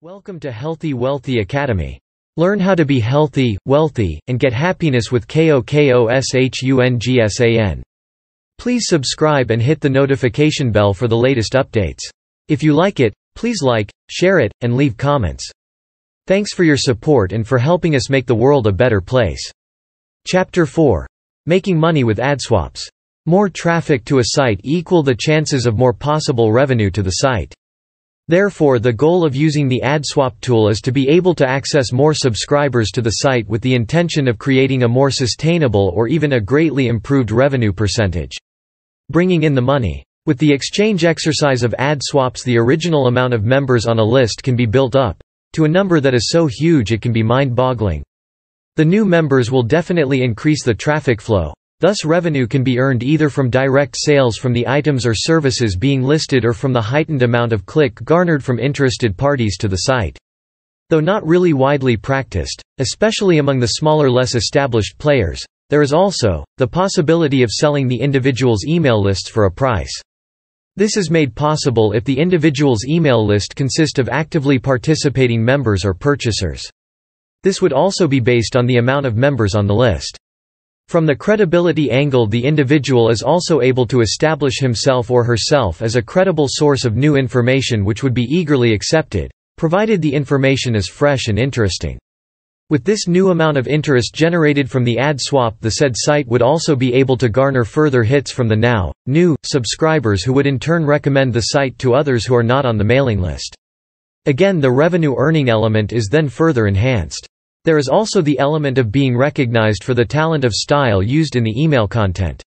Welcome to Healthy Wealthy Academy. Learn how to be healthy, wealthy, and get happiness with KOKOSHUNGSAN. Please subscribe and hit the notification bell for the latest updates. If you like it, please like, share it, and leave comments. Thanks for your support and for helping us make the world a better place. Chapter 4. Making money with ad swaps. More traffic to a site equal the chances of more possible revenue to the site. Therefore the goal of using the ad swap tool is to be able to access more subscribers to the site with the intention of creating a more sustainable or even a greatly improved revenue percentage. Bringing in the money. With the exchange exercise of ad swaps the original amount of members on a list can be built up to a number that is so huge it can be mind-boggling. The new members will definitely increase the traffic flow, Thus revenue can be earned either from direct sales from the items or services being listed or from the heightened amount of click garnered from interested parties to the site. Though not really widely practiced, especially among the smaller less established players, there is also, the possibility of selling the individual's email lists for a price. This is made possible if the individual's email list consists of actively participating members or purchasers. This would also be based on the amount of members on the list. From the credibility angle the individual is also able to establish himself or herself as a credible source of new information which would be eagerly accepted, provided the information is fresh and interesting. With this new amount of interest generated from the ad swap the said site would also be able to garner further hits from the now, new, subscribers who would in turn recommend the site to others who are not on the mailing list. Again the revenue earning element is then further enhanced. There is also the element of being recognized for the talent of style used in the email content.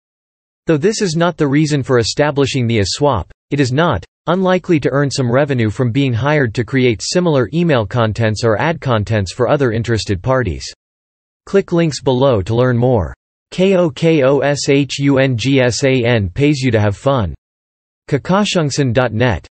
Though this is not the reason for establishing the ASWAP, it is not unlikely to earn some revenue from being hired to create similar email contents or ad contents for other interested parties. Click links below to learn more. KOKOSHUNGSAN pays you to have fun. Kakashungsan.net